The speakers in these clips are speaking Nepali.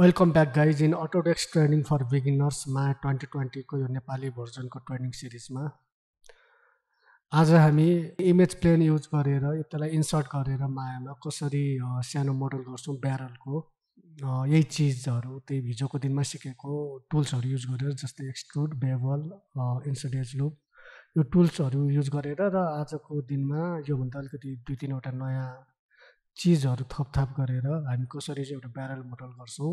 वेलकम ब्याक गाइज इन अटोडेक्स ट्रेनिङ फर बिगिनर्समा ट्वेन्टी ट्वेन्टीको यो नेपाली भर्जनको ट्रेनिङ सिरिजमा आज हामी इमेज प्लेन युज गरेर त्यसलाई इन्सर्ट गरेर मायामा कसरी सानो मोडल गर्छौँ ब्यारलको यही चिजहरू त्यही हिजोको दिनमा सिकेको टुल्सहरू युज गरेर जस्तै एक्सट्रुड बेबल इन्सुडेज लुप यो टुल्सहरू युज गरेर र आजको दिनमा योभन्दा अलिकति दुई तिनवटा नयाँ चिजहरू थपथाप गरेर हामी कसरी चाहिँ एउटा ब्यारल मोडल गर्छौँ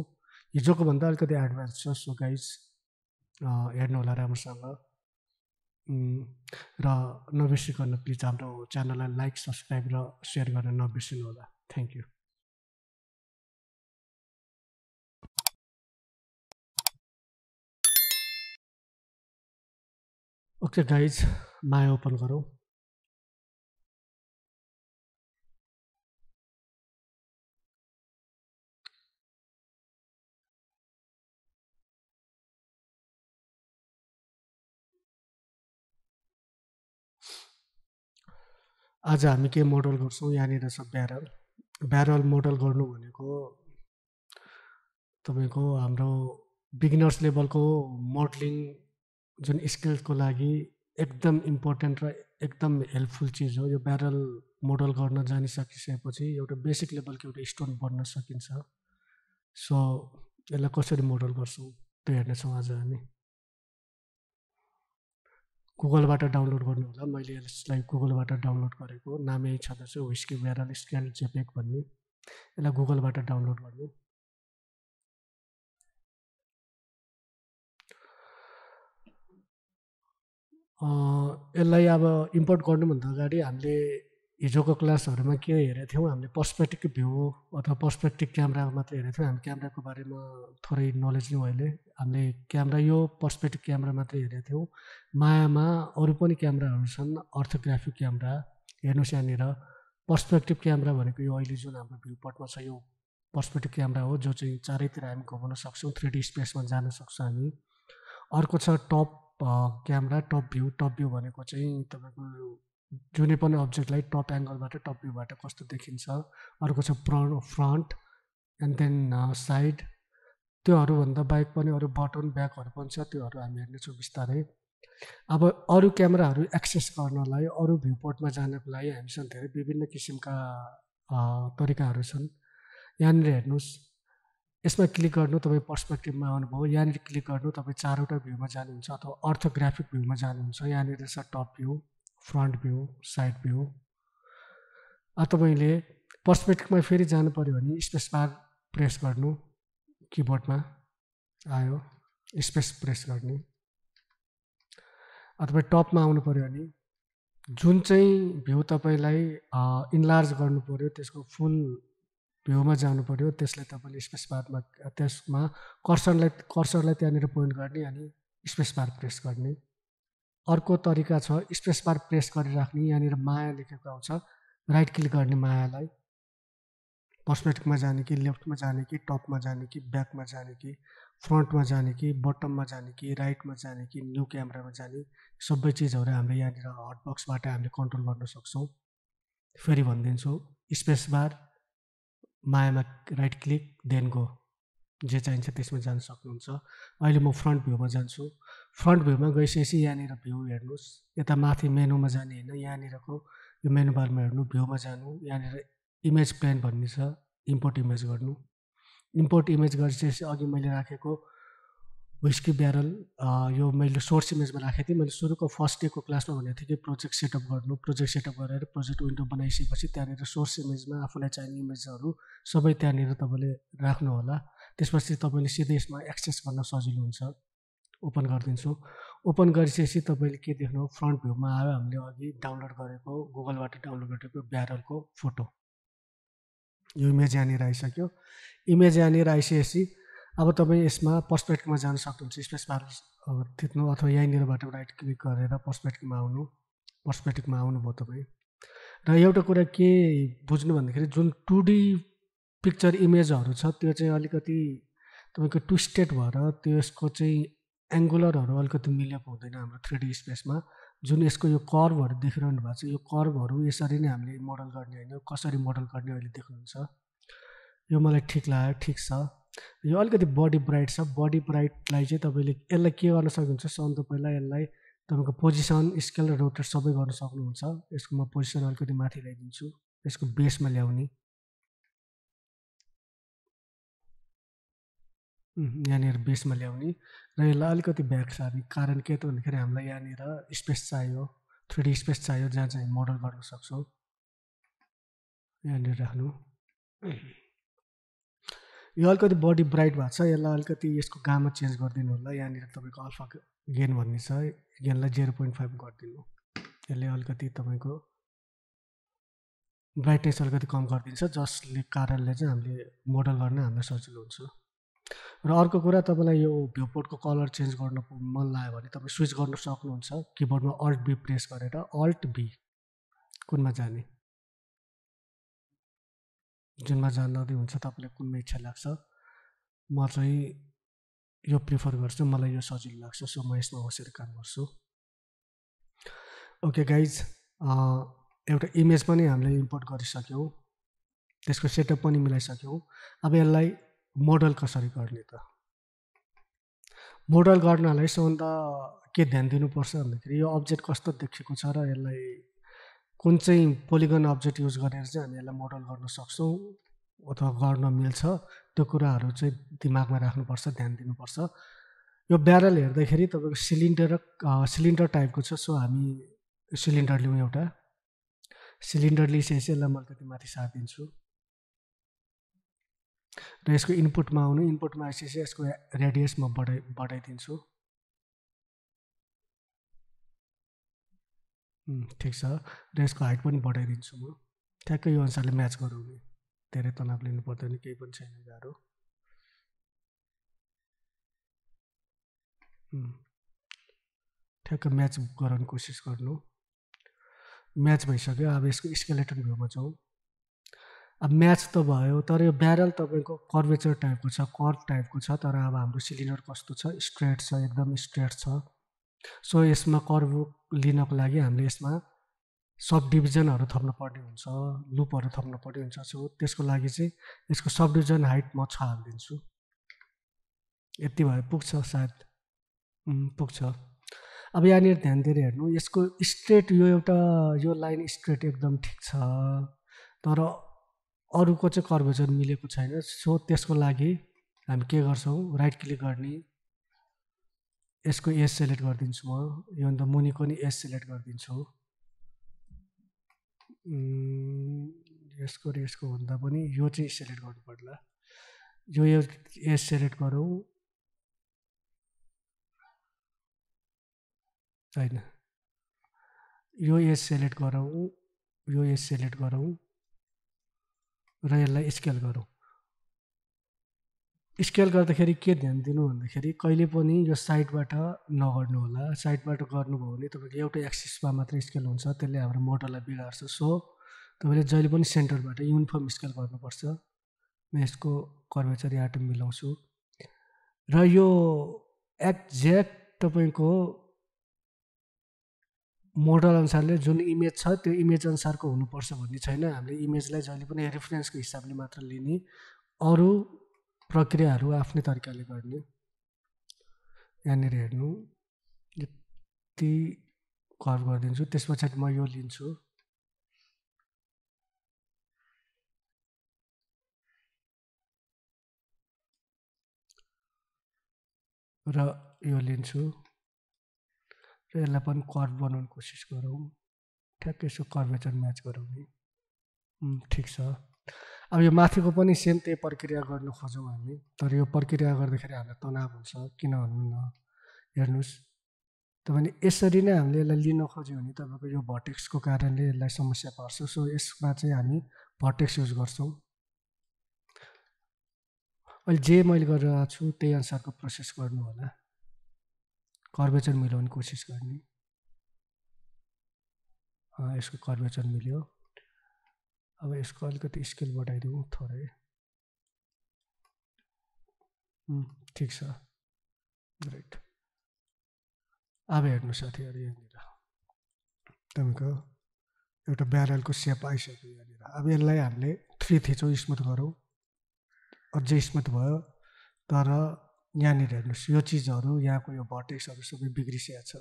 हिजोको भन्दा अलिकति एडभान्स छ सो गाइज होला राम्रोसँग र नबिर्सिकन प्लिज हाम्रो च्यानललाई लाइक सब्सक्राइब र सेयर गर्न नबिर्सिनु होला thank you okay guys Maya open गरौँ आज हामी के मोडल गर्छौँ यहाँनिर छ ब्यारल ब्यारल मोडल गर्नु भनेको तपाईँको हाम्रो बिगिनर्स लेभलको मोडलिङ जुन स्किल्सको लागि एकदम इम्पोर्टेन्ट र एकदम हेल्पफुल चिज हो यो ब्यारल मोडल गर्न जानिसकिसकेपछि एउटा बेसिक लेभलको एउटा स्टोन बन्न सकिन्छ सो यसलाई कसरी मोडल गर्छौँ त्यो हेर्नेछौँ आज हामी गुगलबाट डाउनलोड गर्नुहोला मैले यसलाई गुगलबाट डाउनलोड गरेको नामै छँदैछ विस्की ब्यारल स्क्यान जेपेक भन्ने यसलाई गुगलबाट डाउनलोड गर्नु यसलाई अब इम्पोर्ट गर्नुभन्दा अगाडि हामीले हिजोको क्लासहरूमा के हेरेको थियौँ हामीले पर्सपेक्टिभ भ्यू अथवा पर्सपेक्टिभ क्यामरा मात्रै हेरेको थियौँ हामी क्यामराको बारेमा थोरै नलेज नै अहिले हामीले क्यामरा यो पर्सपेक्टिभ क्यामरा मात्रै हेरेको थियौँ मायामा अरू पनि क्यामराहरू छन् अर्थोग्राफिक क्यामरा हेर्नुहोस् यहाँनिर पर्सपेक्टिभ क्यामरा भनेको यो अहिले जुन हाम्रो भ्यू पटमा छ यो पर्सपेक्टिभ क्यामरा हो जो चाहिँ चारैतिर हामी घुमाउन सक्छौँ थ्री डी स्पेसमा जान सक्छौँ हामी अर्को छ top camera top view top view भनेको चाहिँ तपाईँको जुनै पनि अब्जेक्टलाई टप एङ्गलबाट टप भ्यूबाट कस्तो देखिन्छ अर्को छ प्र फ्रन्ट एन्ड देन साइड त्योहरूभन्दा बाहेक पनि अरू बटन ब्याकहरू पनि छ त्योहरू हामी हेर्नेछौँ बिस्तारै अब अरू क्यामेराहरू एक्सेस गर्नलाई अरू भ्यू पोर्टमा जानको लागि हामीसँग धेरै विभिन्न किसिमका uh, तरिकाहरू छन् यहाँनिर हेर्नुहोस् यसमा क्लिक गर्नु तपाईँ पर्सपेक्टिभमा आउनुभयो यहाँनिर क्लिक गर्नु तपाईँ चारवटा भ्यूमा जानुहुन्छ अथवा अर्थोग्राफिक भ्यूमा जानुहुन्छ यहाँनिर छ top view front view side view तपाईँले पर्सपेक्टिभमा फेरि जानु पऱ्यो भने स्पेस बार प्रेस गर्नु किबोर्डमा आयो स्पेस प्रेस गर्ने तपाईँ टपमा आउनु पऱ्यो भने जुन चाहिँ भ्यू तपाईँलाई इन्लार्ज गर्नु पऱ्यो त्यसको फुल भ्यूमा जानु पऱ्यो त्यसलाई तपाईँले स्पेस बारमा त्यसमा कर्सरलाई कर्सरलाई त्यहाँनिर पोइन्ट गर्ने अनि स्पेस बार प्रेस गर्ने अर्को तरिका छ स्पेस बार प्रेस गरिराख्ने यहाँनिर माया लेखेको आउँछ राइट क्लिक गर्ने मायालाई पर्सपेक्टिभमा जाने कि लेफ्टमा जाने कि टपमा जाने कि ब्याकमा जाने कि फ्रन्टमा जाने कि बटममा जाने कि राइटमा जाने कि न्यू क्यामेरामा जाने सबै चिजहरू हामीले यहाँनिर हटबक्सबाट हामीले कन्ट्रोल गर्न सक्छौँ फेरि भनिदिन्छु स्पेस बार मायामा राइट क्लिक देन गो जे चाहिन्छ त्यसमा जान सक्नुहुन्छ अहिले म फ्रन्ट भ्यूमा जान्छु फ्रन्ट भ्यूमा गइसकेपछि यहाँनिर भ्यू हेर्नुहोस् यता माथि मेनुमा जाने होइन यहाँनिरको यो मेनु बारमा हेर्नु भ्यूमा जानु यहाँनिर इमेज प्लेन भन्ने छ इम्पोर्ट इमेज गर्नु इम्पोर्ट इमेज गरिसकेपछि अघि मैले राखेको विस्की ब्यारल यो मैले सोर्स इमेजमा राखेको थिएँ मैले सुरुको फर्स्ट डेको क्लासमा भनेको थिएँ कि प्रोजेक्ट सेटअप गर्नु प्रोजेक्ट सेटअप गरेर प्रोजेक्ट विन्डो बनाइसकेपछि त्यहाँनिर सोर्स इमेजमा आफूलाई चाहिने इमेजहरू सबै त्यहाँनिर तपाईँले होला त्यसपछि तपाईँले सिधै यसमा एक्सेस गर्न सजिलो हुन्छ ओपन गरिदिन्छु ओपन गरिसकेपछि तपाईँले के देख्नु फ्रन्ट भ्यूमा आयो हामीले अघि डाउनलोड गरेको गुगलबाट डाउनलोड गरेको ब्यारलको फोटो यो इमेज यहाँनिर आइसक्यो इमेज यहाँनिर आइसकेपछि अब तपाईँ यसमा पर्सपेक्टिभमा जान सक्नुहुन्छ स्पेस बार थिच्नु अथवा यहीँनिरबाट राइट क्लिक गरेर पर्सपेक्टिभमा आउनु पर्सपेक्टिभमा आउनुभयो तपाईँ र एउटा कुरा के बुझ्नु भन्दाखेरि जुन टु डी पिक्चर इमेजहरू छ त्यो चाहिँ अलिकति तपाईँको ट्विस्टेड भएर त्यसको चाहिँ एङ्गुलरहरू अलिकति मिलेको हुँदैन हाम्रो थ्री डी स्पेसमा जुन यसको यो कर्भहरू देखिरहनु भएको छ यो कर्भहरू यसरी नै हामीले मोडल गर्ने होइन कसरी मोडल गर्ने अहिले देख्नुहुन्छ यो मलाई ठिक लाग्यो ठिक छ यो अलिकति बडी ब्राइट छ बडी ब्राइटलाई चाहिँ तपाईँले यसलाई के गर्न सक्नुहुन्छ सन पहिला यसलाई तपाईँको पोजिसन स्केल र रोटर सबै गर्न सक्नुहुन्छ यसको म पोजिसन अलिकति माथि ल्याइदिन्छु यसको बेसमा ल्याउने यहाँनिर बेसमा ल्याउने र यसलाई अलिकति ब्याक हामी कारण के त भन्दाखेरि हामीलाई यहाँनिर स्पेस चाहियो थ्री डी स्पेस चाहियो जहाँ चाहिँ मोडल गर्न सक्छौँ यहाँनिर राख्नु यो अलिकति बडी ब्राइट भएको छ यसलाई अलिकति यसको गामा चेन्ज गरिदिनु होला यहाँनिर तपाईँको अल्फा गेन भन्ने छ गेनलाई जेरो पोइन्ट फाइभ गरिदिनु यसले अलिकति तपाईँको ब्राइटनेस अलिकति कम गरिदिन्छ जसले कारणले चाहिँ हामीले मोडल गर्न हामीलाई सजिलो हुन्छ र अर्को कुरा तपाईँलाई यो भ्युपोर्टको कलर चेन्ज गर्न मन लाग्यो भने तपाईँ स्विच गर्न सक्नुहुन्छ किबोर्डमा अल्ट बी प्रेस गरेर अल्ट बी कुनमा जाने जुनमा जाँदै हुन्छ तपाईँलाई कुनमा इच्छा लाग्छ म चाहिँ यो प्रिफर गर्छु मलाई यो सजिलो लाग्छ सो म यसमा बसेर काम गर्छु ओके गाइज एउटा इमेज पनि हामीले इम्पोर्ट गरिसक्यौँ त्यसको सेटअप पनि मिलाइसक्यौँ अब यसलाई मोडल कसरी गर्ने त मोडल गर्नलाई सबभन्दा के ध्यान दिनुपर्छ भन्दाखेरि यो अब्जेक्ट कस्तो देखेको छ र यसलाई कुन चाहिँ पोलिगन अब्जेक्ट युज गरेर चाहिँ हामी यसलाई मोडल गर्न सक्छौँ अथवा गर्न मिल्छ त्यो कुराहरू चाहिँ दिमागमा राख्नुपर्छ ध्यान दिनुपर्छ यो ब्यारल हेर्दाखेरि तपाईँको सिलिन्डर सिलिन्डर टाइपको छ सो हामी सिलिन्डर लिउँ एउटा सिलिन्डर लिइसकेपछि यसलाई म अलिकति माथि सारिदिन्छु र यसको इनपुटमा आउनु इनपुटमा आएपछि यसको रेडियस म बढाइ बढाइदिन्छु ठिक छ र यसको हाइट पनि बढाइदिन्छु म ठ्याक्कै यो अनुसारले म्याच गराउने धेरै तनाव लिनु पर्दैन केही पनि छैन गाह्रो ठ्याक्क म्याच गराउने कोसिस गर्नु म्याच भइसक्यो अब यसको स्केलेटन भ्यूमा जाउँ अब म्याच त भयो तर यो ब्यारल तपाईँको कर्भेचर टाइपको छ कर्भ टाइपको छ तर अब हाम्रो सिलिन्डर कस्तो छ स्ट्रेट छ एकदम स्ट्रेट छ सो यसमा कर्भ लिनको लागि हामीले यसमा सब डिभिजनहरू थप्नु पर्ने हुन्छ लुपहरू थप्नु पर्ने हुन्छ सो त्यसको लागि चाहिँ यसको सब डिभिजन हाइट म छ हालिदिन्छु यति भए पुग्छ सायद पुग्छ अब यहाँनिर ध्यान दिएर हेर्नु यसको स्ट्रेट यो एउटा यो लाइन स्ट्रेट एकदम ठिक छ तर अरूको चाहिँ कर्भेचर मिलेको छैन सो त्यसको लागि हामी के गर्छौँ राइट क्लिक गर्ने यसको एस सेलेक्ट गरिदिन्छु म योभन्दा मुनिको नि एस सेलेक्ट गरिदिन्छु यसको र यसको भन्दा पनि यो चाहिँ सेलेक्ट गर्नु पर्ला यो एज सेलेक्ट गरौँ होइन यो एज सेलेक्ट गरौँ यो एज सेलेक्ट गरौँ र यसलाई स्केल गरौँ स्केल गर्दाखेरि के ध्यान दिनु भन्दाखेरि कहिले पनि यो साइडबाट नगर्नु होला साइडबाट गर्नुभयो भने तपाईँको एउटा एक्सिसमा मात्रै स्केल हुन्छ त्यसले हाम्रो मोटरलाई बिगार्छ सो तपाईँले जहिले पनि सेन्टरबाट युनिफर्म स्केल गर्नुपर्छ म यसको कर्मचारी आटो मिलाउँछु र यो एक्ज्याक्ट तपाईँको मोडल अनुसारले जुन इमेज छ त्यो इमेज अनुसारको हुनुपर्छ भन्ने छैन हामीले इमेजलाई जहिले पनि रेफरेन्सको हिसाबले मात्र लिने अरू प्रक्रियाहरू आफ्नै तरिकाले गर्ने यहाँनिर हेर्नु यति कर्भ गरिदिन्छु त्यस पछाडि म यो लिन्छु र यो लिन्छु र यसलाई पनि कर्भ बनाउने कोसिस गरौँ ठ्याक्कै यसो कर्भेचर म्याच गरौँ नि ठिक छ अब यो माथिको पनि सेम त्यही प्रक्रिया गर्नु खोजौँ हामी तर यो प्रक्रिया गर्दाखेरि हामीलाई तनाव हुन्छ किन भन्नु न हेर्नुहोस् तपाईँले यसरी नै हामीले यसलाई लिन खोज्यौँ भने तपाईँको यो भटेक्सको कारणले यसलाई समस्या पर्छ सो यसमा चाहिँ हामी भटेक्स युज गर्छौँ अहिले जे मैले गरिरहेको छु त्यही अनुसारको प्रोसेस गर्नु होला कर्वेचर मिलाउने कोसिस गर्ने यसको कर्वेचर मिल्यो अब यसको अलिकति स्केल बढाइदिउँ थोरै ठिक छ राइट अब हेर्नु साथीहरू यहाँनिर तपाईँको एउटा ब्यारलको सेप आइसक्यो यहाँनिर अब यसलाई हामीले थ्री थिचौँ स्मुथ गरौँ अझै स्मुथ भयो तर यहाँनिर हेर्नुहोस् यो चिजहरू यहाँको यो भर्टेक्सहरू सबै बिग्रिसकेको छ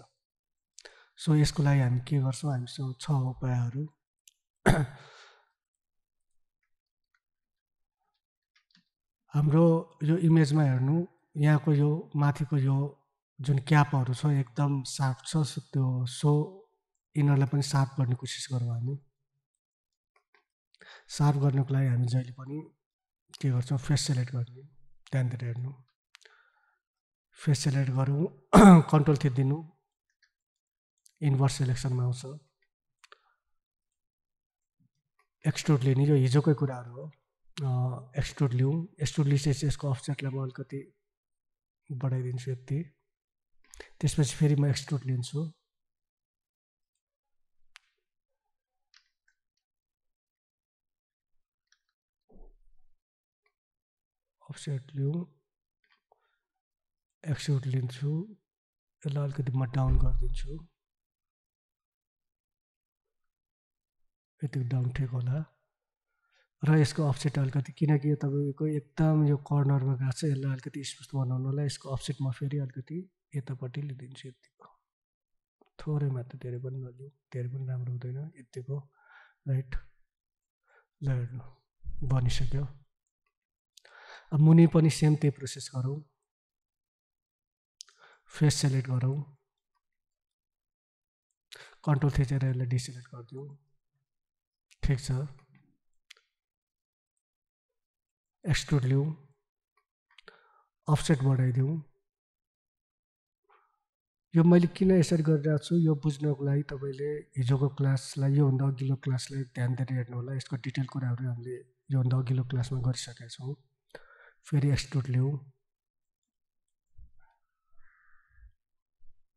सो यसको लागि हामी के गर्छौँ हामीसँग छ उपायहरू हाम्रो यो इमेजमा हेर्नु यहाँको यो माथिको यो जुन क्यापहरू छ एकदम साफ छ त्यो सो यिनीहरूलाई पनि साफ गर्ने कोसिस गरौँ हामी साफ गर्नको लागि हामी जहिले पनि के गर्छौँ फेस सेलेक्ट गर्ने त्यहाँनिर हेर्नु फेस सेलेक्ट कंट्रोल कन्ट्रोल थिचिदिनु इनवर्स सिलेक्शन में एक्सट्रुड लिने यो हिजोक कुराहरू हो एक्सट्रोड लिउँ एक्सट्रुड लिइसकेपछि यसको अफसेटलाई म अलिकति बढाइदिन्छु यति त्यसपछि फिर म एक्सट्रुड लिन्छु अफसेट लिऊ एक्सुट लिन्छु यसलाई अलिकति म डाउन गरिदिन्छु यतिको डाउन ठिक होला र यसको अफसेट अलिकति किनकि यो तपाईँको एकदम यो कर्नरमा गएको छ यसलाई अलिकति स्मुथ बनाउनुलाई यसको अफसेट म फेरि अलिकति यतापट्टि लिइदिन्छु यतिको थोरै मात्र धेरै पनि नलिउँ धेरै पनि राम्रो हुँदैन यतिको राइट ल बनिसक्यो अब मुनि पनि सेम त्यही प्रोसेस गरौँ फेस सेलेक्ट गरौँ कन्ट्रोल थिचेर यसलाई डिसेलेक्ट गरिदिउँ ठिक छ एक्सट्रुड लिउँ अफसेट बढाइदिउँ यो मैले किन यसरी गरिरहेको छु यो बुझ्नको लागि तपाईँले हिजोको क्लासलाई योभन्दा अघिल्लो क्लासलाई ध्यान दिएर हेर्नु होला यसको डिटेल कुराहरू हामीले योभन्दा अघिल्लो क्लासमा गरिसकेका छौँ फेरि एक्सट्रुड लिउँ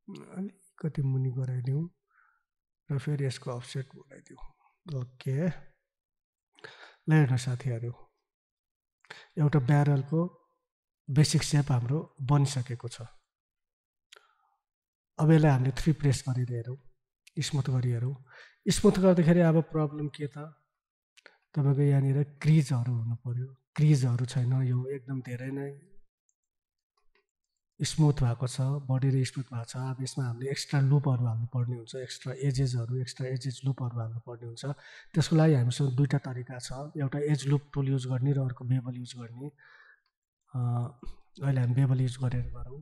अलिकति मुनि गराइदिउँ र फेरि यसको अफसेट बनाइदिउँ ओके ल हेर्नु साथीहरू एउटा ब्यारलको बेसिक सेप हाम्रो बनिसकेको छ अब यसलाई हामीले थ्री प्रेस गरेर हेरौँ स्मुथ गरी हेरौँ स्मुथ गर्दाखेरि अब प्रब्लम के त तपाईँको यहाँनिर क्रिजहरू हुनु पऱ्यो क्रिजहरू छैन यो एकदम धेरै नै स्मुथ भएको छ बडी र स्मुथ भएको छ अब यसमा हामीले एक्स्ट्रा लुपहरू हाल्नुपर्ने हुन्छ एक्स्ट्रा एजेजहरू एक्स्ट्रा एजेज लुपहरू हाल्नुपर्ने हुन्छ त्यसको लागि हामीसँग दुईवटा तरिका छ एउटा एज लुप टुल युज गर्ने र अर्को बेबल युज गर्ने अहिले हामी बेबल युज गरेर गरौँ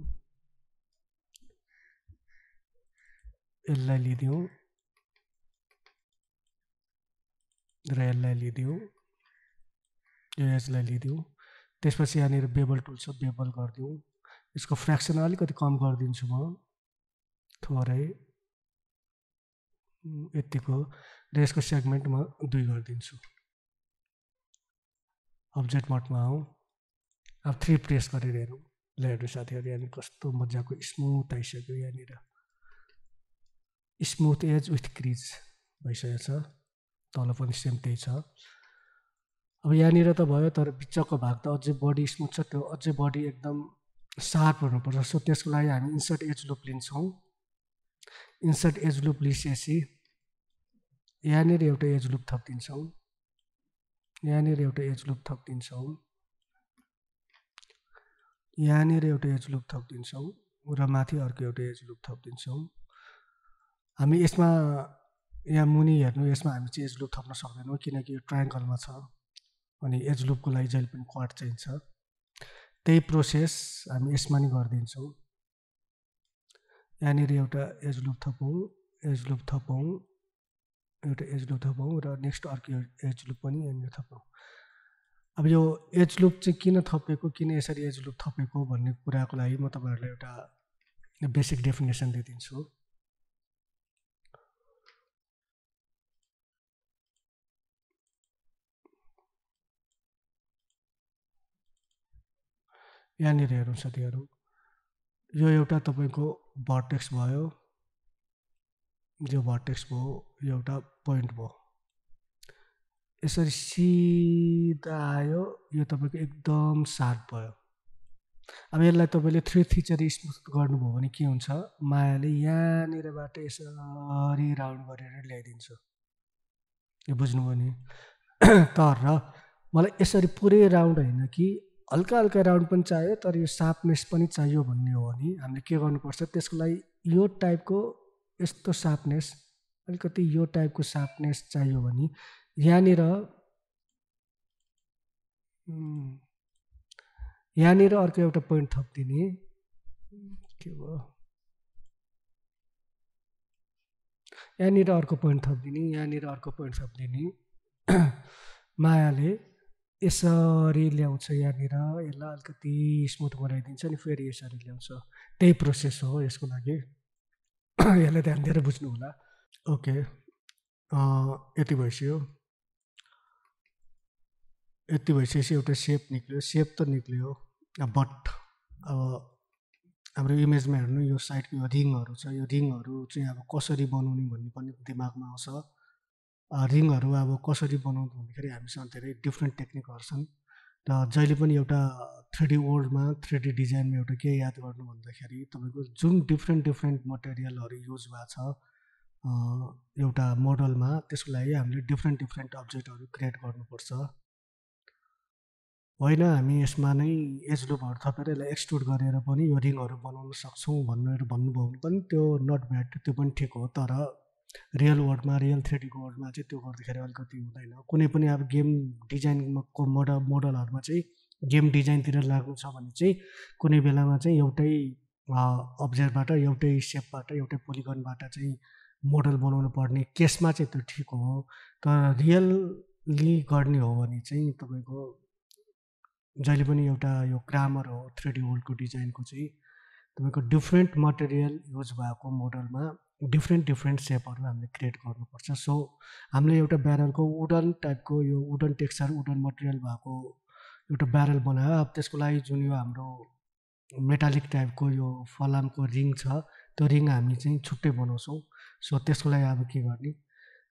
यसलाई लिइदिउँ र यसलाई लिइदिउँ यो एजलाई लिइदिउँ त्यसपछि यहाँनिर बेबल टुल छ बेबल गरिदिउँ यसको फ्रेक्सन अलिकति कम गरिदिन्छु म थोरै यतिको र यसको सेगमेन्ट म दुई गरिदिन्छु अब्जेक्ट मटमा आउँ अब थ्री प्रेस गरेर हेरौँ ल हेर्नु साथीहरू यहाँनिर कस्तो मजाको स्मुथ आइसक्यो यहाँनिर स्मुथ एज विथ क्रिज भइसकेको छ तल पनि सेम त्यही छ अब यहाँनिर त भयो तर बिचको भाग त अझै बडी स्मुथ छ त्यो अझै बडी एकदम सार्प हुनुपर्छ सो त्यसको लागि हामी इन्सर्ट एज लुप लिन्छौँ इन्सर्ट एज लुप लिइसकेपछि यहाँनिर एउटा एज लुप थपिदिन्छौँ यहाँनिर एउटा एज लुप थपिदिन्छौँ यहाँनिर एउटा एज लुप थपिदिन्छौँ र माथि अर्को एउटा एज लुप थपिदिन्छौँ हामी यसमा यहाँ मुनि हेर्नु यसमा हामी चाहिँ एज लुप थप्न सक्दैनौँ किनकि यो ट्रायङ्गलमा छ अनि एज लुपको लागि जहिले पनि क्वाड चाहिन्छ त्यही प्रोसेस हामी यसमा नि गरिदिन्छौँ यहाँनिर एउटा एज लुप थपौँ एज लुप थपौँ एउटा एज लुप थपौँ र नेक्स्ट अर्को एज लुप पनि यहाँनिर थपौँ अब यो एज लुप चाहिँ किन थपेको किन यसरी एज लुप थपेको भन्ने कुराको लागि म तपाईँहरूलाई एउटा बेसिक डेफिनेसन दिइदिन्छु यहाँनिर हेर्नु साथीहरू यो एउटा तपाईँको भर्टेक्स भयो यो भर्टेक्स भयो यो एउटा पोइन्ट भयो यसरी सिधा आयो यो तपाईँको एकदम सार्प भयो अब यसलाई तपाईँले थ्री थिचरी स्मुथ गर्नुभयो भने के हुन्छ मायाले यहाँनिरबाट यसरी राउन्ड गरेर ल्याइदिन्छु यो बुझ्नुभयो नि तर मलाई यसरी पुरै राउन्ड होइन कि हल्का हल्का राउन्ड पनि चाहियो तर यो सार्पनेस पनि चाहियो भन्ने हो भने हामीले के गर्नुपर्छ त्यसको लागि यो टाइपको यस्तो सार्पनेस अलिकति यो टाइपको सार्पनेस चाहियो भने यहाँनिर यहाँनिर अर्को एउटा पोइन्ट थपिदिने के भयो यहाँनिर अर्को पोइन्ट थपिदिने यहाँनिर अर्को पोइन्ट थपिदिने मायाले यसरी ल्याउँछ यहाँनिर यसलाई अलिकति स्मुथ बनाइदिन्छ नि फेरि यसरी ल्याउँछ त्यही प्रोसेस हो यसको लागि यसलाई ध्यान दिएर बुझ्नु होला ओके यति भइसक्यो यति भइसकेपछि एउटा सेप निक्ल्यो सेप त निक्ल्यो बट अब हाम्रो इमेजमा हेर्नु यो साइडको यो रिङहरू छ यो रिङहरू चाहिँ अब कसरी बनाउने भन्ने पनि दिमागमा आउँछ रिङहरू अब कसरी बनाउनु भन्दाखेरि हामीसँग धेरै डिफ्रेन्ट टेक्निकहरू छन् र जहिले पनि एउटा थ्री डी वर्ल्डमा थ्री डी डिजाइनमा एउटा के याद गर्नु भन्दाखेरि तपाईँको जुन डिफ्रेन्ट डिफ्रेन्ट मटेरियलहरू युज भएको छ एउटा मोडलमा त्यसको लागि हामीले डिफ्रेन्ट डिफ्रेन्ट अब्जेक्टहरू क्रिएट गर्नुपर्छ होइन हामी यसमा नै एज लुपहरू थपेर यसलाई एक्सट्रुड गरेर पनि यो रिङहरू बनाउन सक्छौँ भनेर भन्नुभयो भने पनि त्यो नट ब्याड त्यो पनि ठिक हो तर रियल वर्ल्डमा रियल थ्रेडीको वर्डमा चाहिँ त्यो गर्दाखेरि अलिकति हुँदैन कुनै पनि अब गेम डिजाइनको मोडल मोडलहरूमा चाहिँ गेम डिजाइनतिर लाग्नु छ भने चाहिँ कुनै बेलामा चाहिँ एउटै अब्जेक्टबाट एउटै सेपबाट एउटै पोलिगनबाट चाहिँ मोडल बनाउनु पर्ने केसमा चाहिँ त्यो ठिक हो तर रियल्ली गर्ने हो भने चाहिँ तपाईँको जहिले पनि एउटा यो ग्रामर हो थ्रेडी वर्ल्डको डिजाइनको चाहिँ तपाईँको डिफ्रेन्ट मटेरियल युज भएको मोडलमा डिफ्रेन्ट डिफ्रेन्ट सेपहरू हामीले क्रिएट गर्नुपर्छ सो हामीले एउटा ब्यारलको वुडन टाइपको यो वुडन टेक्सचर वुडन मटेरियल भएको एउटा ब्यारल बनायो अब त्यसको लागि जुन यो हाम्रो मेटालिक टाइपको यो फलामको रिङ छ त्यो रिङ हामी चाहिँ छुट्टै बनाउँछौँ सो त्यसको लागि अब के गर्ने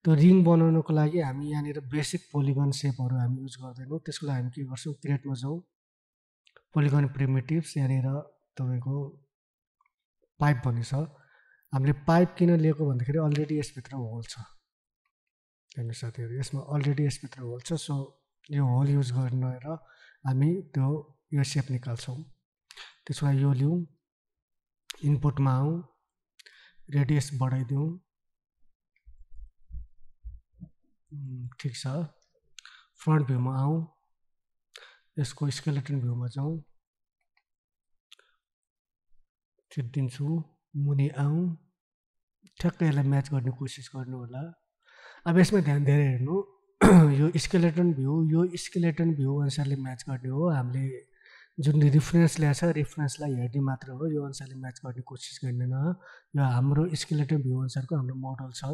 त्यो रिङ बनाउनको लागि हामी यहाँनिर बेसिक पोलिगन सेपहरू हामी युज गर्दैनौँ त्यसको लागि हामी के गर्छौँ क्रिएटमा जाउँ पोलिगन प्रिमेटिभ्स यहाँनिर तपाईँको पाइप भन्ने छ हामीले पाइप किन लिएको भन्दाखेरि अलरेडी यसभित्र होल छ हेर्नु साथीहरू यसमा अलरेडी यसभित्र होल छ सो यो होल युज गरेर हामी त्यो यो सेप निकाल्छौँ त्यसो भए यो लिउँ इनपुटमा आउँ रेडियस बढाइदिउँ ठिक छ फ्रन्ट भ्यूमा आउँ यसको स्केलेटन भ्यूमा जाउँ दिन्छु मुनि आउँ ठ्याक्कै यसलाई म्याच गर्ने कोसिस गर्नु होला अब यसमा ध्यान दिएर हेर्नु यो स्केलेटन भ्यू यो स्केलेटन भ्यू अनुसारले म्याच गर्ने हो हामीले जुन रिफरेन्स ल्याएको छ रिफरेन्सलाई हेर्ने मात्र हो यो अनुसारले म्याच गर्ने कोसिस गर्दैन यो हाम्रो स्केलेटन भ्यू अनुसारको हाम्रो मोडल छ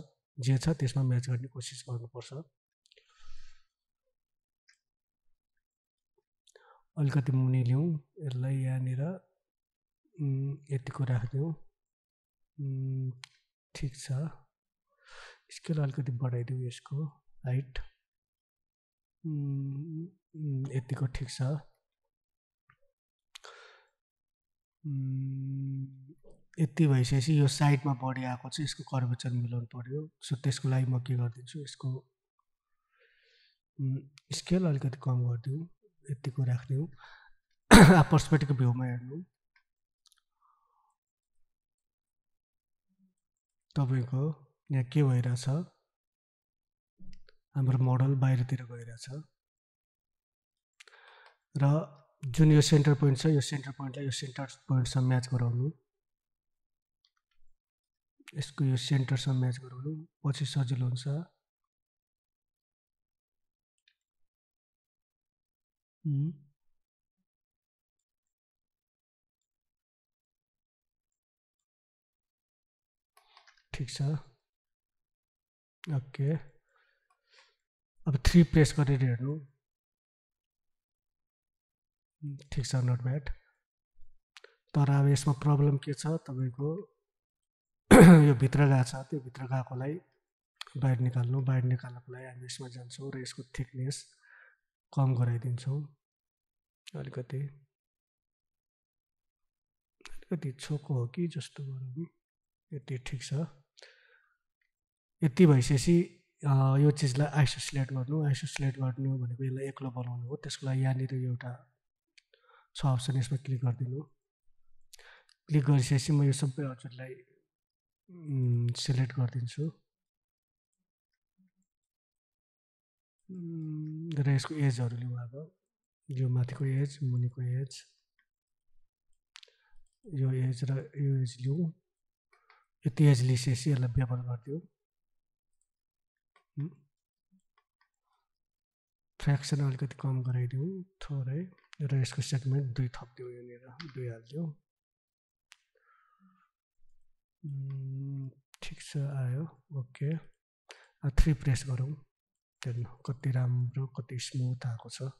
जे छ त्यसमा म्याच गर्ने कोसिस गर्नुपर्छ अलिकति मुनि लिउँ यसलाई यहाँनिर यतिको राखिदिउँ ठिक छ स्केल अलिकति बढाइदिउँ यसको हाइट यतिको ठिक छ यति भइसकेपछि यो साइडमा बढी आएको छ यसको कर्वेचर मिलाउनु पऱ्यो सो त्यसको लागि म के गरिदिन्छु यसको स्केल अलिकति कम गरिदिउँ यतिको राखिदिउँ पर्सपेटिक भ्यूमा हेर्नु तपाईँको यहाँ के भइरहेछ हाम्रो मोडल बाहिरतिर गइरहेछ र जुन यो सेन्टर पोइन्ट छ यो सेन्टर पोइन्टलाई यो सेन्टर पोइन्टसँग म्याच गराउनु यसको यो सेन्टरसँग म्याच गराउनु पछि सजिलो हुन्छ Mm-hmm. ठिक छ ओके अब थ्री प्रेस गरेर हेर्नु ठिक छ नट ब्याड तर अब यसमा प्रब्लम के छ तपाईँको यो भित्र गएको छ त्यो भित्र गएकोलाई बाहिर निकाल्नु बाहिर लागि हामी यसमा जान्छौँ र यसको थिकनेस कम गराइदिन्छौँ अलिकति अलिकति छोको हो कि जस्तो गरौँ यति ठिक छ यति भइसकेपछि यो चिजलाई आइसोसिएट गर्नु आइसोसिलेट गर्नु भनेको यसलाई एक्लो बनाउनु हो त्यसको लागि यहाँनिर एउटा छ अप्सन यसमा क्लिक गरिदिनु क्लिक गरिसकेपछि म यो सबै हजुरलाई सेलेक्ट गरिदिन्छु र यसको एजहरू लिउँ अब यो माथिको एज मुनिको एज यो एज र यो एज लिउँ यति एज लिइसकेपछि यसलाई व्यवहार गरिदिउँ फ्रेक्सन अलिकति कम गराइदिउँ थोरै र यसको सेगमेन्ट दुई थपिदिउँ यहाँनिर दुई हालिदिउँ ठिक छ आयो ओके थ्री प्रेस गरौँ हेर्नु कति राम्रो कति स्मुथ आएको छ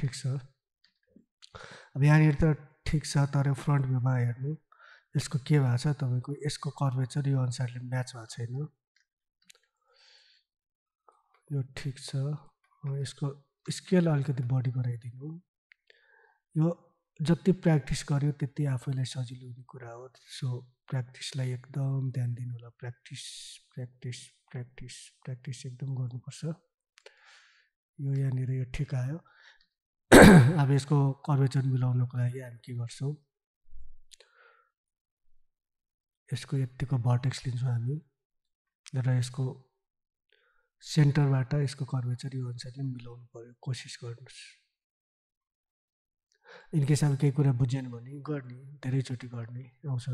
ठिक छ अब यहाँनिर त ठिक छ तर फ्रन्ट भ्यूमा हेर्नु यसको के भएको छ तपाईँको यसको कर्वेचर यो अनुसारले म्याच भएको छैन यो ठिक छ यसको स्केल अलिकति बढी गराइदिनु यो जति प्र्याक्टिस गर्यो त्यति आफैलाई सजिलो हुने कुरा हो सो प्र्याक्टिसलाई एकदम ध्यान दिनु होला प्र्याक्टिस प्र्याक्टिस प्र्याक्टिस प्र्याक्टिस एकदम गर्नुपर्छ यो यहाँनिर यो ठिक आयो अब यसको कर्वेचर मिलाउनको लागि हामी के गर्छौँ यसको यत्तिको भर्टेक्स लिन्छौँ हामी र यसको सेन्टरबाट यसको कर्वेचर यो अनुसारले मिलाउनु पऱ्यो कोसिस गर्नुहोस् इनकेस अब केही कुरा बुझेन भने गर्ने धेरैचोटि गर्ने आउँछ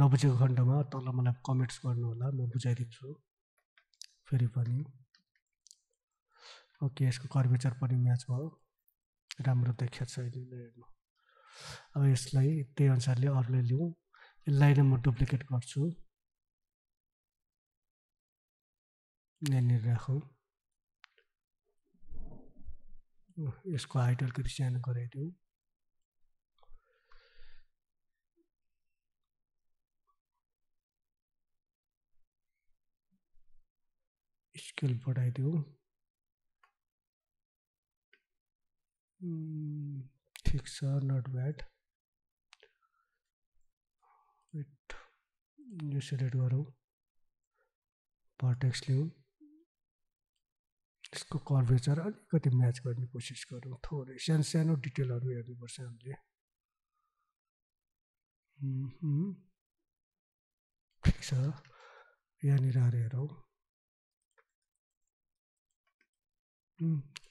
नबुझेको खण्डमा तल मलाई कमेन्ट्स गर्नु होला म बुझाइदिन्छु फेरि पनि ओके यसको कर्मेचर पनि म्याच भयो राम्रो देखिएको छ अहिले हेर्नु अब यसलाई त्यही अनुसारले अरूले लिउँ यसलाई नै म डुप्लिकेट गर्छु राखौँ यसको हाइट अलिकति सानो गराइदिउँ स्केल बढाइदिउँ ठिक छ नट ब्याड वेट यो सिलेक्ट गरौँ भर्टेक्स लिउँ त्यसको कर्भेचर अलिकति म्याच गर्ने कोसिस गरौँ थोरै सानो सानो डिटेलहरू हेर्नुपर्छ हामीले ठिक छ यहाँनिर आएर हेरौँ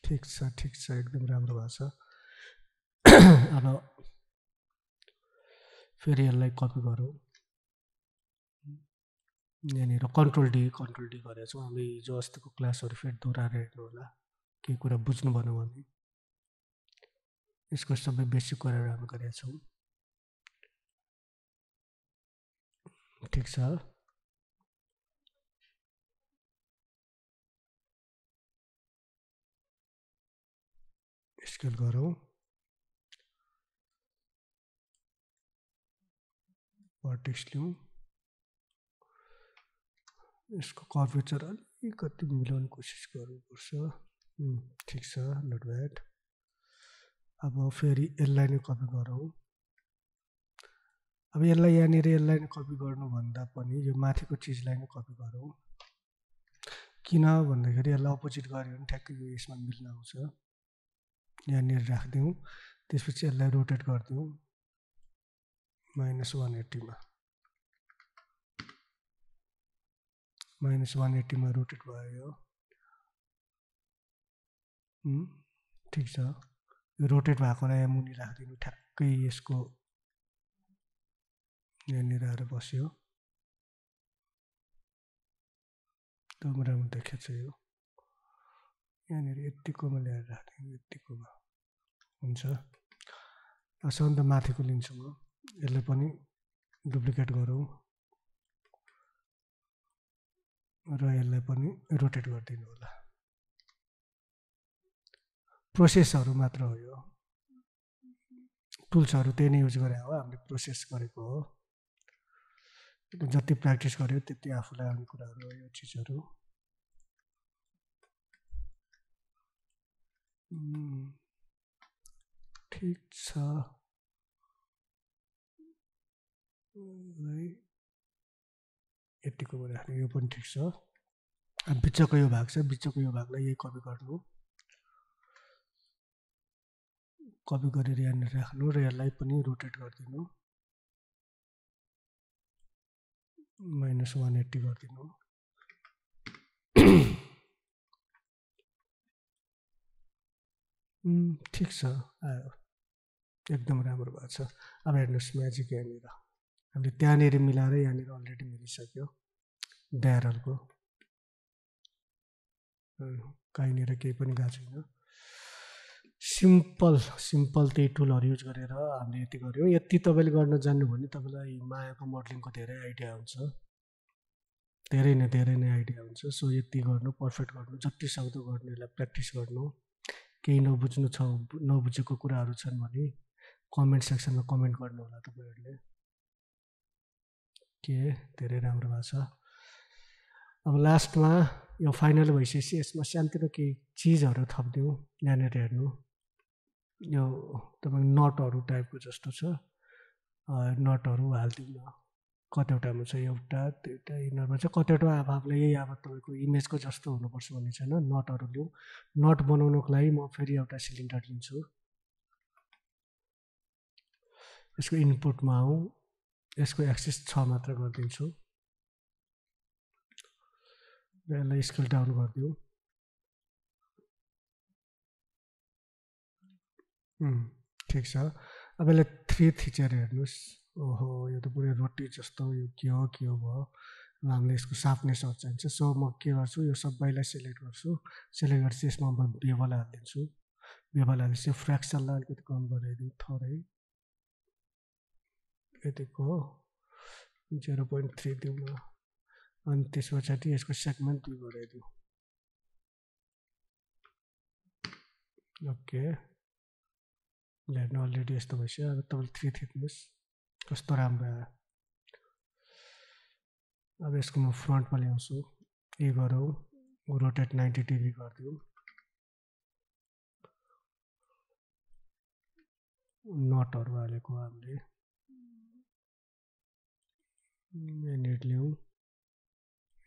ठिक छ ठिक छ एकदम राम्रो भएको छ अब फेरि यसलाई कपी गरौँ यहाँनिर कन्ट्रोल डी कन्ट्रोल डी गरेका छौँ हामीले हिजो अस्तिको क्लासहरू फेरि दोहोऱ्याएर हेर्नु होला केही कुरा बुझ्नु भनौँ भने यसको सबै बेसिक कुराहरू हामी गरेका छौँ ठिक छ स्केल गरौँ टेक्स्ट लिउँ यसको कर्पेचर अलिकति मिलाउने कोसिस गर्नुपर्छ ठिक छ नट ब्याड अब फेरि यसलाई नै कपी गरौँ अब यसलाई यहाँनिर यसलाई नै कपी गर्नुभन्दा पनि यो माथिको चिजलाई नै कपी गरौँ किन भन्दाखेरि यसलाई अपोजिट गऱ्यो भने ठ्याक्कै यो यसमा मिल्न आउँछ यहाँनिर राखिदिउँ त्यसपछि यसलाई रोटेट गरिदिउँ माइनस वान एट्टीमा माइनस वान एट्टीमा रोटेट भयो ठिक छ यो रोटेट भएकोलाई यहाँ मुनि राखिदिनु ठ्याक्कै यसको यहाँनिर आएर बस्यो एकदम राम्रो देखिएको छ यो यहाँनिर यत्तिकोमा ल्याएर राखिदिनु यत्तिकोमा हुन्छ सबभन्दा माथिको लिन्छु म यसले पनि डुप्लिकेट गरौँ र यसलाई पनि रोटेट गरिदिनु होला प्रोसेसहरू मात्र हो यो टुल्सहरू त्यही नै युज गरे हो हामीले प्रोसेस गरेको हो जति प्र्याक्टिस गर्यो त्यति आफूलाई आउने कुराहरू यो चिजहरू ठिक छ यतिको गर्दाखेरि यो पनि ठिक छ बिचको यो भाग छ बिचको यो भागलाई यही कपी गर्नु कपी गरेर यहाँनिर राख्नु र यसलाई पनि रोटेट गरिदिनु माइनस वान एट्टी गरिदिनु ठिक छ आयो एकदम राम्रो भएको छ अब हेर्नुहोस् म्याजिक यहाँनिर हामीले त्यहाँनिर मिलाएर यहाँनिर अलरेडी मिलिसक्यो ड्यारहरूको कहीँनिर केही पनि गएको छैन सिम्पल सिम्पल त्यही टुलहरू युज गरेर हामीले यति गऱ्यौँ यति तपाईँले गर्न जान्नु भने तपाईँलाई मायाको मोडलिङको धेरै आइडिया हुन्छ धेरै नै धेरै नै आइडिया हुन्छ सो यति गर्नु पर्फेक्ट गर्नु जति सक्दो गर्नु यसलाई प्र्याक्टिस गर्नु केही नबुझ्नु छ नबुझेको कुराहरू छन् भने कमेन्ट सेक्सनमा कमेन्ट गर्नु होला तपाईँहरूले के धेरै राम्रो भएको छ अब लास्टमा यो फाइनल भइसकेपछि यसमा सानोतिनो केही चिजहरू थपिदिउँ यहाँनिर हेर्नु यो तपाईँको नटहरू टाइपको जस्तो छ नटहरू हालिदिउँ न कतिवटामा छ एउटा दुईवटा यिनीहरूमा चाहिँ कतिवटा अब आफूलाई यही अब तपाईँको इमेजको जस्तो हुनुपर्छ भन्ने छैन नटहरू लिउँ नट बनाउनुको लागि म फेरि एउटा सिलिन्डर लिन्छु यसको इनपुटमा आउँ यसको एक्सेस छ मात्र गरिदिन्छु यसलाई स्केल डाउन गरिदिउँ ठिक छ अब यसलाई थ्री थिचेर हेर्नुहोस् ओहो यो त पुरै रोटी जस्तो यो के हो के हो भयो र हामीलाई यसको साफनेसहरू चाहिन्छ सो म के गर्छु यो सबैलाई सेलेक्ट गर्छु सेलेक्ट गरेपछि यसमा म बेबल हालिदिन्छु बेवाला हालेपछि फ्रेक्सनलाई अलिकति कम गराइदिउँ थोरै यतिको हो जिरो पोइन्ट थ्री दिउँ न अनि त्यस पछाडि यसको सेगमेन्ट दुई गराइदिउँ ओके ल हेर्नु अलरेडी यस्तो भइसक्यो अब तपाईँले थ्री थिच्नुहोस् कस्तो राम्रो आयो अब यसको म फ्रन्टमा ल्याउँछु ए गरौँ रोटेट नाइन्टी डिग्री गरिदिउँ नटहरू हालेको हामीले यहाँनिर ल्याउँ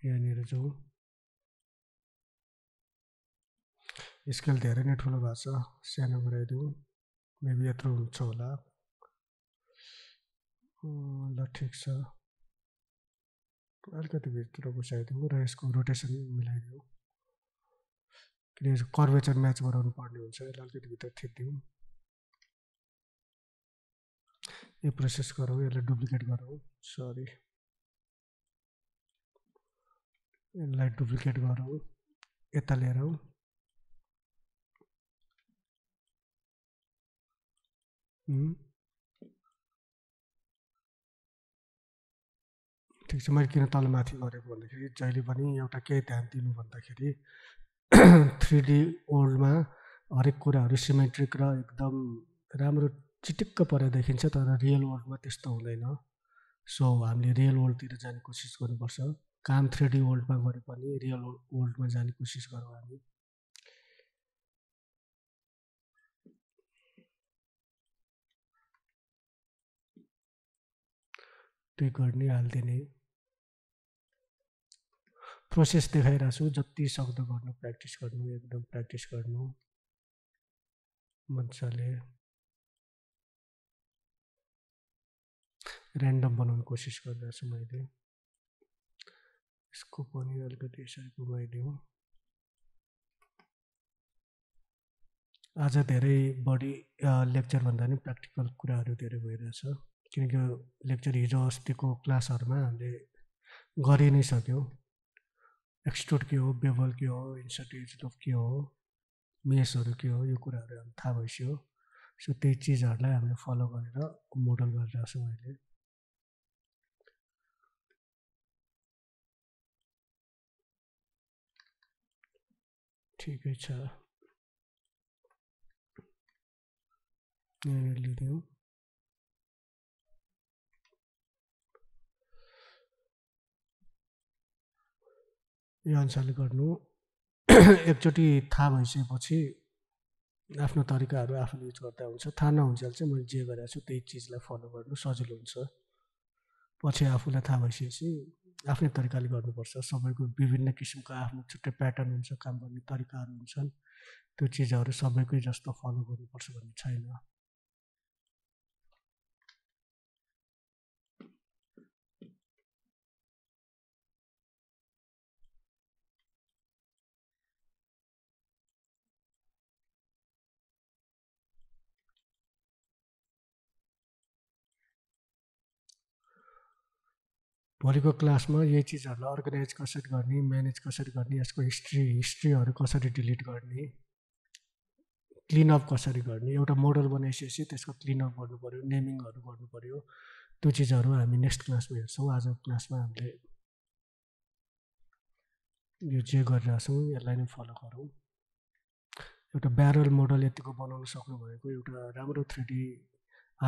यहाँनिर जाउँ स्केल धेरै नै ठुलो भएको छ सानो गराइदिउँ मेबी यत्रो हुन्छ होला ल ठिक छ अलिकति भित्र घुसाइदिउँ र यसको रोटेसन मिलाइदिउँ किनभने कर्वेचर म्याच गराउनु पर्ने हुन्छ यसलाई अलिकति भित्र थिपिदिउँ यो प्रोसेस गरौँ यसलाई डुप्लिकेट गरौँ सरी यसलाई डुप्लिकेट गरौँ यता लिएर आउँ ठिक छ मैले किन तल माथि गरेको भन्दाखेरि जहिले पनि एउटा केही ध्यान दिनु भन्दाखेरि थ्री डी वर्ल्डमा हरेक कुराहरू सिमेट्रिक र एकदम राम्रो चिटिक्क परेर देखिन्छ तर रियल वर्ल्डमा त्यस्तो हुँदैन सो हामीले रियल वर्ल्डतिर जाने कोसिस गर्नुपर्छ काम थ्री डी वर्ल्डमा गरे पनि रियल वर्ल्डमा जाने कोसिस गरौँ हामी त्यो गर्ने हालिदिने प्रोसेस देखाइरहेको छु जति सक्दो गर्नु प्र्याक्टिस गर्नु एकदम प्र्याक्टिस गर्नु मजाले ऱ्यान्डम बनाउने कोसिस गरिरहेको छु मैले यसको पनि अलिकति यसरी घुमाइदिउँ आज धेरै बढी लेक्चरभन्दा पनि प्र्याक्टिकल कुराहरू धेरै भइरहेछ किनकि लेक्चर हिजो अस्तिको क्लासहरूमा हामीले गरि नै सक्यौँ एक्सटोड के हो बेबल के हो इन्सर्टेज अफ के हो मेसहरू के हो यो कुराहरू हामी थाहा भइसक्यो सो त्यही चिजहरूलाई हामीले फलो गरेर मोडल गरिरहेछौँ अहिले ठिकै छ यहाँनिर लिदिउँ यो अनुसारले गर्नु एकचोटि थाहा भइसकेपछि आफ्नो तरिकाहरू आफूले युज गर्दा हुन्छ थाहा नहुन्छ चाहिँ मैले जे गरेको छु त्यही चिजलाई फलो गर्नु सजिलो हुन्छ पछि आफूलाई थाहा भइसकेपछि आफ्नै तरिकाले गर्नुपर्छ सबैको विभिन्न किसिमको आफ्नो छुट्टै प्याटर्न हुन्छ काम गर्ने तरिकाहरू हुन्छन् त्यो चिजहरू सबैकै जस्तो फलो गर्नुपर्छ भन्ने छैन भोलिको क्लासमा यही चिजहरूलाई अर्गनाइज कसरी गर्ने म्यानेज कसरी गर्ने यसको हिस्ट्री हिस्ट्रीहरू कसरी डिलिट गर्ने क्लिनअप कसरी गर्ने एउटा मोडल बनाइसकेपछि त्यसको क्लिनअप पऱ्यो नेमिङहरू पऱ्यो त्यो चिजहरू हामी नेक्स्ट क्लासमा हेर्छौँ आजको क्लासमा हामीले यो जे गरिरहेछौँ यसलाई नै फलो गरौँ एउटा ब्यारल मोडल यतिको बनाउन सक्नु भएको एउटा राम्रो थ्री डी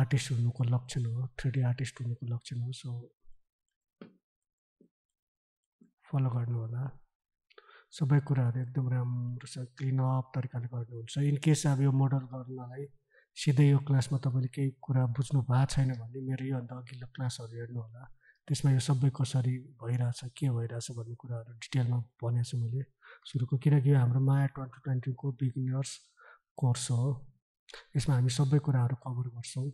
आर्टिस्ट हुनुको लक्षण हो थ्री डी आर्टिस्ट हुनुको लक्षण हो सो फलो गर्नुहोला सबै कुराहरू एकदम राम्रोसँग छ क्लिनअप तरिकाले गर्नुहुन्छ इनकेस अब यो मोडल गर्नलाई सिधै यो क्लासमा तपाईँले केही कुरा बुझ्नु भएको छैन भने मेरो योभन्दा अघिल्लो क्लासहरू होला त्यसमा यो सबै कसरी भइरहेछ के भइरहेछ भन्ने कुराहरू डिटेलमा भनेको छु मैले सुरुको किनकि यो हाम्रो माया ट्वेन्टी ट्वेन्टीको बिगिनर्स कोर्स हो यसमा हामी सबै कुराहरू कभर गर्छौँ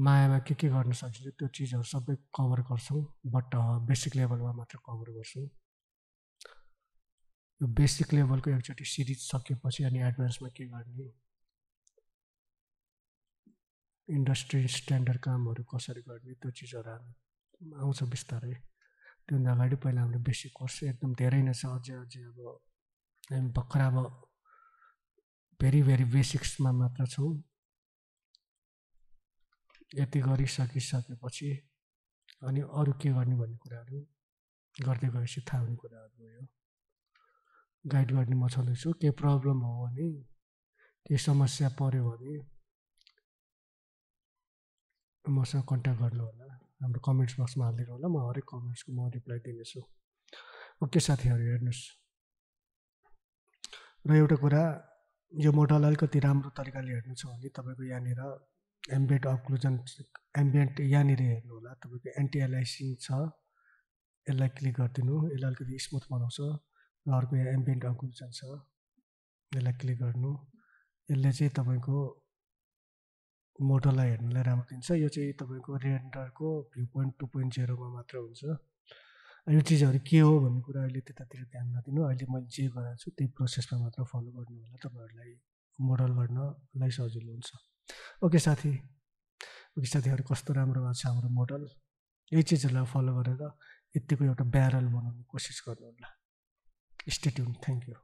मायामा के के गर्न सकिन्छ त्यो चिजहरू सबै कभर गर्छौँ बट बेसिक लेभलमा मात्र कभर गर्छौँ यो बेसिक लेभलको एकचोटि सिरिज सकेपछि अनि एडभान्समा के गर्ने इन्डस्ट्री स्ट्यान्डर्ड कामहरू कसरी गर्ने त्यो चिजहरू हामी आउँछ बिस्तारै त्योभन्दा अगाडि पहिला हाम्रो बेसिक कोर्स एकदम धेरै नै छ अझै अझै अब हामी भर्खर अब भेरी भेरी बेसिक्समा मात्र छौँ यति गरिसकिसकेपछि अनि अरू के गर्ने भन्ने कुराहरू गर्दै गएपछि थाहा हुने कुराहरू भयो गाइड गर्ने म छँदैछु केही प्रब्लम हो भने केही समस्या पऱ्यो भने मसँग कन्ट्याक्ट गर्नु होला हाम्रो कमेन्ट्स बक्समा हालिदिनु होला म हरेक कमेन्ट्सको म रिप्लाई दिनेछु ओके साथीहरू हेर्नुहोस् र एउटा कुरा यो मोडल अलिकति राम्रो तरिकाले हेर्नु छ भने तपाईँको यहाँनिर एम्बिएट अक्लुजन एम्बिएन्ट यहाँनिर हेर्नु होला तपाईँको एन्टी छ यसलाई क्लिक गरिदिनु यसलाई अलिकति स्मुथ बनाउँछ र अर्को यहाँ एम्बिएन्ट अक्लुजन छ यसलाई क्लिक गर्नु यसले चाहिँ तपाईँको मोटरलाई हेर्नुलाई राम्रो दिन्छ यो चाहिँ तपाईँको रेन्डरको भ्यू पोइन्ट टू पोइन्ट जेरोमा मात्र हुन्छ यो चिजहरू के हो भन्ने कुरा अहिले त्यतातिर ध्यान नदिनु अहिले मैले जे गराएको छु त्यही प्रोसेसमा मात्र फलो गर्नु होला तपाईँहरूलाई मोडल गर्नलाई सजिलो हुन्छ ओके साथी ओके साथीहरू कस्तो राम्रो भएको छ हाम्रो मोडल यही चिजहरूलाई फलो गरेर यत्तिको एउटा ब्यारल बनाउने कोसिस गर्नुहोला स्टेट्युन थ्याङ्क यू